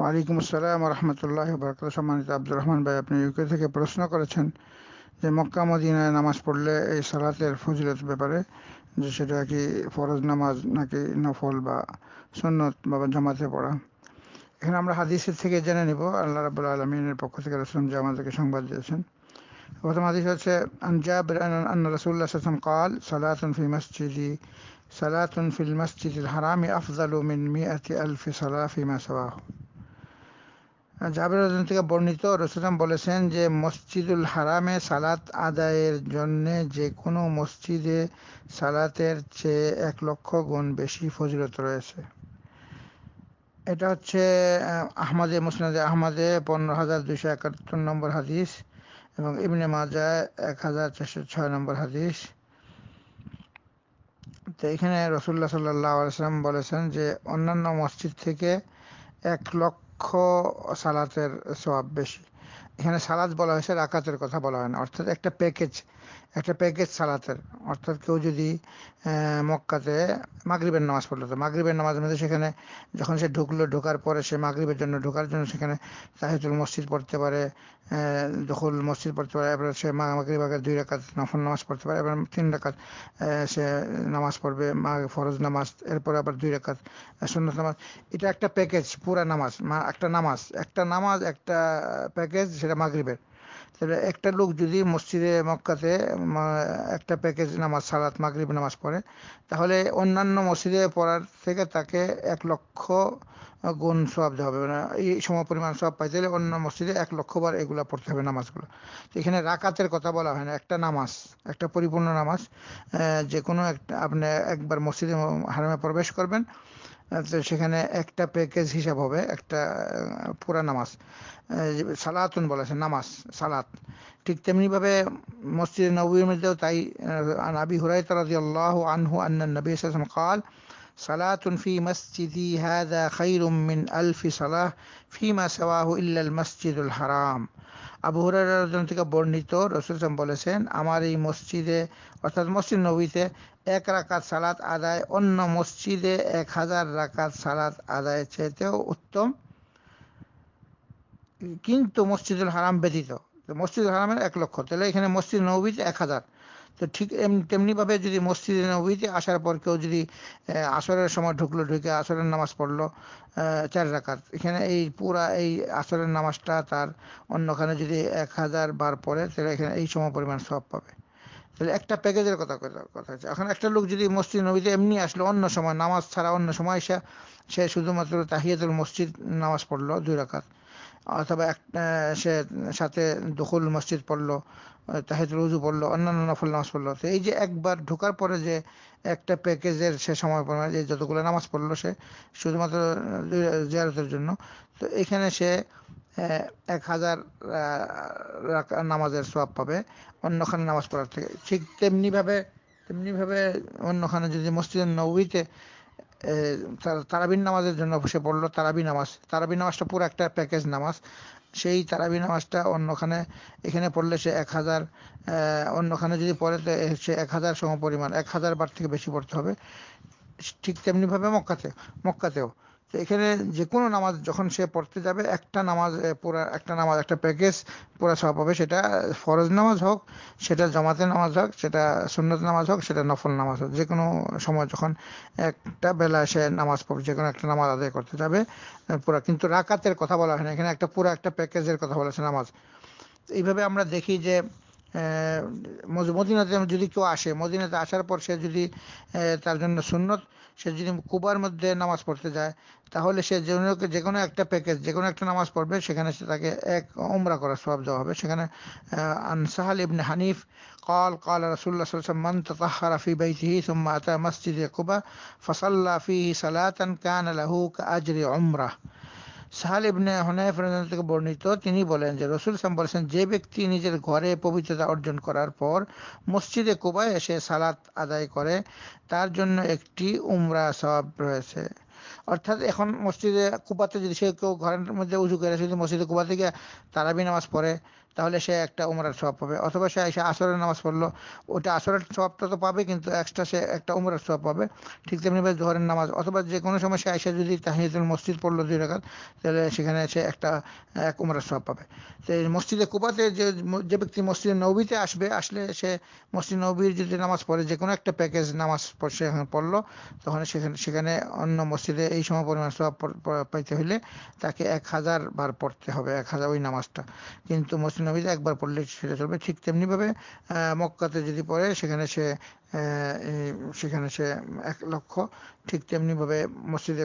ওয়ালাইকুম আসসালাম রহমতুল্লাহ বরকাত সম্মানিত আব্দুর রহমান ভাই আপনি ইউকে থেকে প্রশ্ন করেছেন যে মক্কা মদিনায় নামাজ পড়লে এই সালাতের ফজিলত ব্যাপারে যে সেটা কি ফরজ নামাজ নাকি নফল বা সন্ন্যত বা জামাতে পড়া এখানে আমরা হাদিসের থেকে জেনে নিব আল্লাহ রাবুল আলমিনের পক্ষ থেকে রসুল যে আমাদেরকে সংবাদ দিয়েছেন প্রথম হাদিস হচ্ছে আনজাবির আন রাসূলুল্লাহ সাল্লাল্লাহু আলাইহি ওয়াসাল্লাম قال صلاه في مسجدي صلاه في المسجد الحرام افضل من 100 الف صلاه فيما سواه জাবের থেকে বর্ণিত রসুলাম বলেছেন যে মসজিদুল হারামে সালাত আদায়ের জন্যে যে কোনো মসজিদে সালাতের চেয়ে এক লক্ষ গুণ বেশি ফজিলত রয়েছে এটা হচ্ছে আহমদে মুসনাদে আহমদে পনেরো হাজার দুশো একাত্তর নম্বর হাদিস এবং ইবনে মাজায় এক হাজার চারশো ছয় নম্বর হাদিস তো এখানে রসুল্লাহ সাল্লাহ আলসালাম বলেছেন যে অন্যান্য মসজিদ থেকে এক লক্ষ লক্ষ সালাতের সব বেশি এখানে সালাত বলা হয়েছে রাকাতের কথা বলা হয় না অর্থাৎ একটা প্যাকেজ একটা প্যাকেজ সালাতের অর্থাৎ কেউ যদি মক্কাতে মাগরিবের নামাজ পড়লো তো মাগরিবের নামাজের মধ্যে সেখানে যখন সে ঢুকলো ঢোকার পরে সে মাগরিবের জন্য ঢোকার জন্য সেখানে তাহিদুল মসজিদ পড়তে পারে দখল মসজিদ পড়তে পারে এবার সে মাগরিব আগে দুই রাকাত নফল নামাজ পড়তে পারে এবার তিন রাকাত সে নামাজ পড়বে মা ফরজ নামাজ এরপরে আবার দুই রাকাত সুন্নত নামাজ এটা একটা প্যাকেজ পুরা নামাজ একটা নামাজ একটা নামাজ একটা প্যাকেজ সেটা মাগরিবের তাহলে একটা লোক যদি মসজিদে মক্কাতে একটা প্যাকেজ নামাজ সালাত মাগরিব নামাজ পড়ে তাহলে অন্যান্য মসজিদে পড়ার থেকে তাকে এক লক্ষ গুণ সব দেওয়া হবে মানে এই সমপরিমাণ সব পাই তাহলে অন্য মসজিদে এক লক্ষবার এগুলো পড়তে হবে নামাজগুলো এখানে রাকাতের কথা বলা হয় না একটা নামাজ একটা পরিপূর্ণ নামাজ যে কোনো একটা আপনি একবার মসজিদে হারামে প্রবেশ করবেন সেখানে একটা প্যাকেজ হিসাব হবে একটা পুরা নামাজ সালাতুন বলেছে নামাজ সালাত ঠিক তেমনিভাবে মসজিদ নবীর মধ্যেও তাই নাবি হুরাই তালাদি আল্লাহ আনহু আন্না নবী সালাম কাল সালাতুন ফি মসজিদি হাদা খাইরুম মিন আলফি সালাহ ফিমা সওয়াহু ইল্লাল মসজিদুল হারাম আবু হুরারজন থেকে বর্ণিত রসুলসাম বলেছেন আমার এই মসজিদে অর্থাৎ মসজিদ নবীতে এক রাকাত সালাত আদায় অন্য মসজিদে এক হাজার রাকাত সালাত আদায় চেয়েতেও উত্তম কিন্তু মসজিদুল হারাম ব্যতীত মসজিদুল হারামের এক লক্ষ তাহলে এখানে মসজিদ নবীতে এক হাজার তো ঠিক তেমনিভাবে যদি মসজিদে নবীতে আসার পর কেউ যদি আসরের সময় ঢুকলো ঢুকে আসরের নামাজ পড়লো চার রাকাত এখানে এই পুরা এই আসরের নামাজটা তার অন্যখানে যদি এক হাজার বার পড়ে তাহলে এখানে এই সম পরিমাণ সব পাবে তাহলে একটা প্যাকেজের কথা কথা হচ্ছে এখন একটা লোক যদি মসজিদ নবীতে এমনি আসলো অন্য সময় নামাজ ছাড়া অন্য সময় সে সে শুধুমাত্র তাহিয়াতুল মসজিদ নামাজ পড়লো দুই রাকাত অথবা এক সে সাথে দখল মসজিদ পড়লো তাহিদুল রুজু পড়লো অন্যান্য নফল নামাজ পড়লো তো এই যে একবার ঢোকার পরে যে একটা প্যাকেজের সে সময় পরিমাণে যে যতগুলো নামাজ পড়লো সে শুধুমাত্র জিয়ারতের জন্য তো এখানে সে এক হাজার নামাজের সব পাবে অন্যখানে নামাজ পড়ার থেকে ঠিক তেমনিভাবে তেমনিভাবে অন্যখানে যদি মসজিদের নবীতে তারাবিন নামাজের জন্য সে পড়ল তারাবি নামাজ তারাবি নামাজটা পুরো একটা প্যাকেজ নামাজ সেই তারাবি নামাজটা অন্যখানে এখানে পড়লে সে এক হাজার অন্যখানে যদি পড়ে সে এক হাজার সমপরিমাণ এক হাজার বার থেকে বেশি পড়তে হবে ঠিক তেমনিভাবে মক্কাতে মক্কাতেও তো এখানে যে কোনো নামাজ যখন সে পড়তে যাবে একটা নামাজ পুরা একটা নামাজ একটা প্যাকেজ পুরা সব পাবে সেটা ফরজ নামাজ হোক সেটা জামাতের নামাজ হোক সেটা সুন্নত নামাজ হোক সেটা নফল নামাজ হোক যে কোনো সময় যখন একটা বেলা সে নামাজ পড়বে যে কোনো একটা নামাজ আদায় করতে যাবে পুরা কিন্তু রাকাতের কথা বলা হয় না এখানে একটা পুরা একটা প্যাকেজের কথা বলা হয়েছে নামাজ এইভাবে আমরা দেখি যে মদিনাতে যদি কেউ আসে মদিনাতে আসার পর সে যদি তার জন্য সুন্নত সে যদি কুবার মধ্যে নামাজ পড়তে যায় তাহলে সে যে কোনো একটা প্যাকেজ যে কোনো একটা নামাজ পড়বে সেখানে সে তাকে এক উমরা করার সবাব দেওয়া হবে সেখানে আনসাহাল ইবনে হানিফ কল কল রসুল্লাহ সাল্লাম মান তাহারা ফি বাইতিহি সুম্মা আতা মসজিদে কুবা ফসাল্লা সালাতান কান আলাহুক আজরে আজরি উমরা সাহাল ইবনে হনায় ফেরান থেকে বর্ণিত তিনি বলেন যে রসুল সাম বলেছেন যে ব্যক্তি নিজের ঘরে পবিত্রতা অর্জন করার পর মসজিদে কোবায় এসে সালাত আদায় করে তার জন্য একটি উমরা সব রয়েছে অর্থাৎ এখন মসজিদে কুবাতে যদি সে কেউ ঘরের মধ্যে উজু করে যদি মসজিদে কুবাতে গিয়ে তারাবি নামাজ পড়ে তাহলে সে একটা উমরার সব পাবে অথবা সে এসে আসরের নামাজ পড়লো ওটা আসরের সবটা তো পাবে কিন্তু এক্সট্রা সে একটা উমরার সব পাবে ঠিক তেমনিভাবে জোহরের নামাজ অথবা যে কোনো সময় সে এসে যদি তাহিদুল মসজিদ পড়লো দুই রাখাত তাহলে সেখানে সে একটা এক উমরার সব পাবে তো মসজিদে কুবাতে যে যে ব্যক্তি মসজিদে নবীতে আসবে আসলে সে মসজিদ নবীর যদি নামাজ পড়ে যে কোনো একটা প্যাকেজ নামাজ সেখানে পড়লো তখন সেখানে সেখানে অন্য মসজিদে এই সময় পরিমাণ সব পাইতে হলে তাকে এক হাজার বার পড়তে হবে এক হাজার ওই নামাজটা কিন্তু মসজিদ নবীতে একবার পড়লে সেটা চলবে ঠিক তেমনিভাবে মক্কাতে যদি পড়ে সেখানে সে সেখানে সে এক লক্ষ ঠিক তেমনিভাবে মসজিদে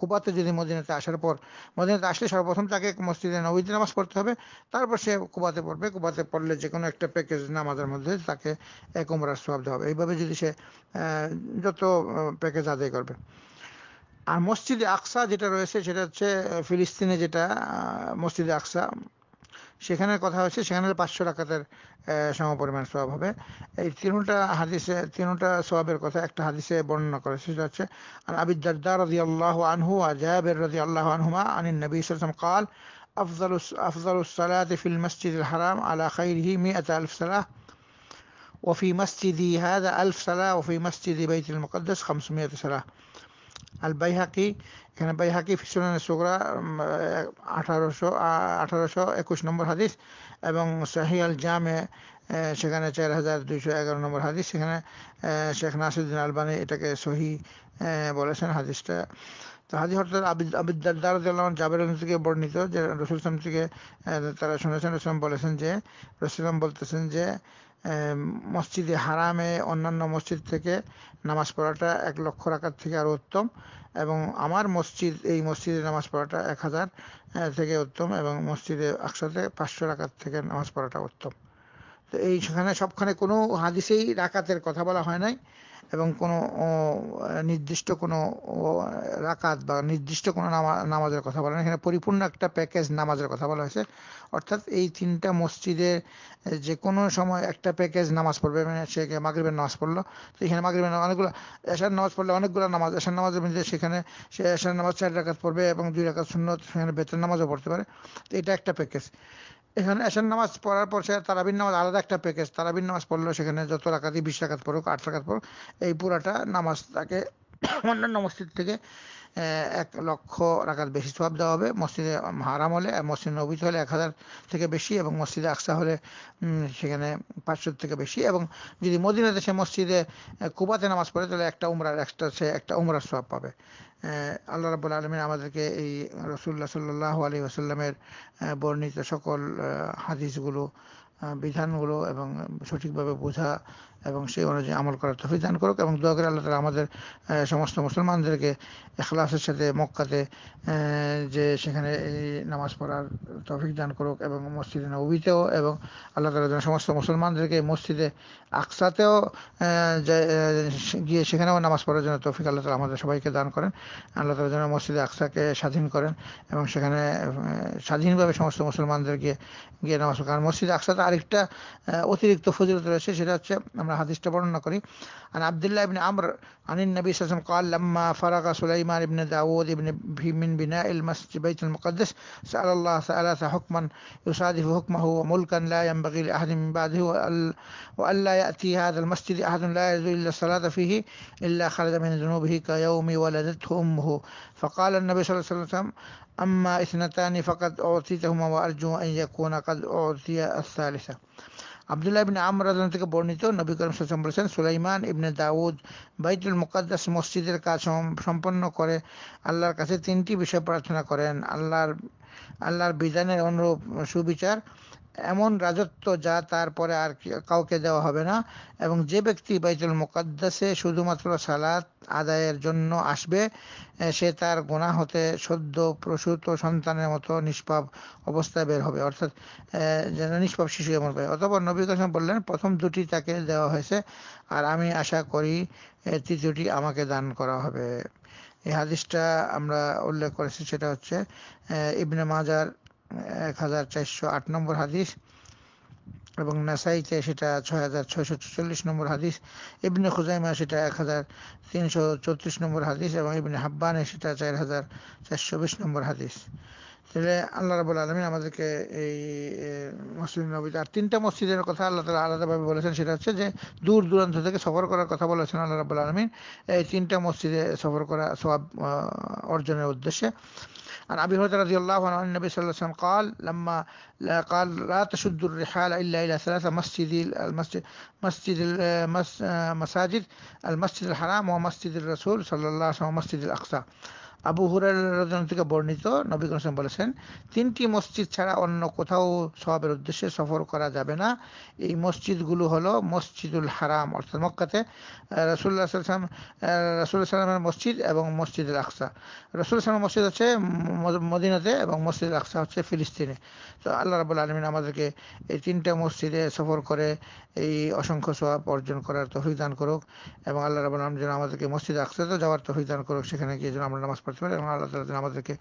কুবাতে যদি মদিনাতে আসার পর মদিনাতে আসলে সর্বপ্রথম তাকে মসজিদে নবীতে নামাজ পড়তে হবে তারপর সে কুবাতে পড়বে কুবাতে পড়লে যে কোনো একটা প্যাকেজ নামাজের মধ্যে তাকে এক উমরার সব দেওয়া হবে এইভাবে যদি সে যত প্যাকেজ আদায় করবে আর মসজিদে আকসা যেটা রয়েছে সেটা হচ্ছে ফিলিস্তিনে যেটা মসজিদে আকসা সেখানে কথা হচ্ছে সেখানে পাঁচশো রাকাতের সমপরিমাণ সব হবে এই তিনটা হাদিসে তিনটা সবের কথা একটা হাদিসে বর্ণনা করে সেটা হচ্ছে রদি আল্লাহ আনহু আজাবের রদি আল্লাহ আনহুমা আনিন নবী ইসলাম কাল হারাম আলা খাইরহি মিয়াত আলফ সালাহ وفي مسجدي هذا ألف صلاة وفي مسجد بيت المقدس خمسمائة আল বাইহাকি এখানে বাইহাকি ফিসুলান সুগরা আঠারোশো আঠারোশো একুশ নম্বর হাদিস এবং শাহি আল জামে সেখানে চার হাজার দুইশো এগারো নম্বর হাদিস সেখানে শেখ নাসিরুদ্দিন আলবানি এটাকে সহি বলেছেন হাদিসটা হাজি হরতাল আবিদ্দারদারদাল্লাহ জাবের থেকে বর্ণিত যে রসুল থেকে তারা শুনেছেন রসুলাম বলেছেন যে বলতেছেন যে মসজিদে হারামে অন্যান্য মসজিদ থেকে নামাজ পড়াটা এক লক্ষ রাখার থেকে আরও উত্তম এবং আমার মসজিদ এই মসজিদে নামাজ পড়াটা এক হাজার থেকে উত্তম এবং মসজিদে একসাথে পাঁচশো রাখার থেকে নামাজ পড়াটা উত্তম তো এই সেখানে সবখানে কোনো হাদিসেই রাকাতের কথা বলা হয় নাই এবং কোনো নির্দিষ্ট কোনো রাকাত বা নির্দিষ্ট কোনো নামাজের কথা বলা এখানে পরিপূর্ণ একটা প্যাকেজ নামাজের কথা বলা হয়েছে অর্থাৎ এই তিনটা মসজিদে যে কোনো সময় একটা প্যাকেজ নামাজ পড়বে মানে সে মাগরীবের নামাজ পড়লো তো এখানে মাগরীবের অনেকগুলো এশার নামাজ পড়লে অনেকগুলো নামাজ এশার নামাজের মধ্যে সেখানে সে এশার নামাজ চার রাকাত পড়বে এবং দুই রাকাত শূন্য সেখানে বেতন নামাজও পড়তে পারে তো এটা একটা প্যাকেজ এখানে এশার নামাজ পড়ার পর সে তারাবির নামাজ আলাদা একটা প্যাকেজ তারাবির নামাজ পড়লো সেখানে যত রাকাতি বিশ রাকাত পড়ুক আট রাকাত পড়ুক এই পুরাটা নামাজ তাকে অন্যান্য মসজিদ থেকে এক লক্ষ রাখার বেশি সব দেওয়া হবে মসজিদে হারাম হলে মসজিদ নবীত হলে এক হাজার থেকে বেশি এবং মসজিদে আকসা হলে সেখানে পাঁচশো থেকে বেশি এবং যদি মদিনাতে সে মসজিদে কুবাতে নামাজ পড়ে তাহলে একটা উমরার এক্সট্রা সে একটা উমরার সব পাবে আল্লাহ রাবুল আলমিন আমাদেরকে এই রসুল্লাহ সাল্লাহ আলী আসাল্লামের বর্ণিত সকল হাদিসগুলো বিধানগুলো এবং সঠিকভাবে বোঝা এবং সেই অনুযায়ী আমল করার তফিক দান করুক এবং দোয়া করে আল্লাহ আমাদের সমস্ত মুসলমানদেরকে এখলাসের সাথে মক্কাতে যে সেখানে এই নামাজ পড়ার তফিক দান করুক এবং মসজিদে নবীতেও এবং আল্লাহ তালা যেন সমস্ত মুসলমানদেরকে মসজিদে আকসাতেও গিয়ে সেখানেও নামাজ পড়ার জন্য তফিক আল্লাহ তালা আমাদের সবাইকে দান করেন আল্লাহ তালা যেন মসজিদে আকসাকে স্বাধীন করেন এবং সেখানে স্বাধীনভাবে সমস্ত মুসলমানদেরকে গিয়ে নামাজ কারণ মসজিদে আকসাতে আরেকটা অতিরিক্ত ফজিলত রয়েছে সেটা হচ্ছে আমরা হাদিসটা বর্ণনা করি عن عبد الله بن عمرو عن النبي صلى الله عليه وسلم قال لما فرغ سليمان بن داود بن من بناء المسجد بيت المقدس سأل الله ثلاث حكما يصادف حكمه وملكا لا ينبغي لأحد من بعده وألا يأتي هذا المسجد أحد لا يزول إلا الصلاة فيه إلا خرج من ذنوبه كيوم ولدته أمه فقال النبي صلى الله عليه وسلم أما اثنتان فقد أعطيتهما وأرجو أن يكون قد أعطي الثالثة আবদুল্লাহ ইবিন আমরাজন থেকে বর্ণিত নবী করিম সাল্লাম বলেছেন সুলাইমান ইবনে দাউদ বাইতুল মুকাদ্দাস মসজিদের কাজ সম্পন্ন করে আল্লাহর কাছে তিনটি বিষয় প্রার্থনা করেন আল্লাহর আল্লাহর বিধানের অনুরূপ সুবিচার এমন রাজত্ব যা তারপরে আর কাউকে দেওয়া হবে না এবং যে ব্যক্তি বাইতুল মুকাদ্দাসে শুধুমাত্র সালাত আদায়ের জন্য আসবে সে তার গোনা হতে সদ্য প্রসূত সন্তানের মতো নিষ্পাপ অবস্থায় বের হবে অর্থাৎ যেন নিষ্পাপ শিশু এমন পায় অথবা নবী কাসম বললেন প্রথম দুটি তাকে দেওয়া হয়েছে আর আমি আশা করি তৃতীয়টি আমাকে দান করা হবে এই হাদিসটা আমরা উল্লেখ করেছি সেটা হচ্ছে ইবনে মাজার নম্বর হাদিস এবং নাসাইতে সেটা ছয় হাজার ছয়শো চল্লিশ নম্বর হাদিস ইবনে খুজাইমা সেটা এক হাজার তিনশো চৌত্রিশ নম্বর হাদিস এবং ইবনে হাব্বানে সেটা চার হাজার চারশো বিশ নম্বর হাদিস তাহলে আল্লাহ রাবুল আলমিন আমাদেরকে এই আর তিনটা মসজিদের কথা আল্লাহ তালা আলাদাভাবে বলেছেন সেটা হচ্ছে যে দূর দূরান্ত থেকে সফর করার কথা বলেছেন আল্লাহ রাবুল আলমিন এই তিনটা মসজিদে সফর করা সব অর্জনের উদ্দেশ্যে عن أبي هريرة رضي الله عنه عن النبي صلى الله عليه وسلم قال لما قال لا تشد الرحال إلا إلى ثلاثة مسجد المسجد مسجد المساجد المسجد الحرام ومسجد الرسول صلى الله عليه وسلم ومسجد الأقصى আবু হুরাইন থেকে বর্ণিত নবী কনসাম বলেছেন তিনটি মসজিদ ছাড়া অন্য কোথাও সবের উদ্দেশ্যে সফর করা যাবে না এই মসজিদগুলো হলো মসজিদুল হারাম অর্থাৎ মক্কাতে রসুল্লাহ সাল্লাম রসুল্লাহ সাল্লামের মসজিদ এবং মসজিদ আকসা রসুল সালাম মসজিদ হচ্ছে মদিনাতে এবং মসজিদ আকসা হচ্ছে ফিলিস্তিনে তো আল্লাহ রাবুল আলমিন আমাদেরকে এই তিনটা মসজিদে সফর করে এই অসংখ্য সব অর্জন করার তহিদান করুক এবং আল্লাহ রাবুল আলম যেন আমাদেরকে মসজিদ আকসাতে যাওয়ার তহিদান করুক সেখানে গিয়ে যেন আমরা নামাজ করতে পারি এবং আল্লাহ তালা যেন আমাদেরকে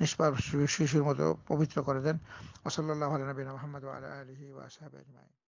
নিষ্পাপ শিশুর মতো পবিত্র করে দেন ওসল্লাহ আলী নবীন মোহাম্মদ আলহি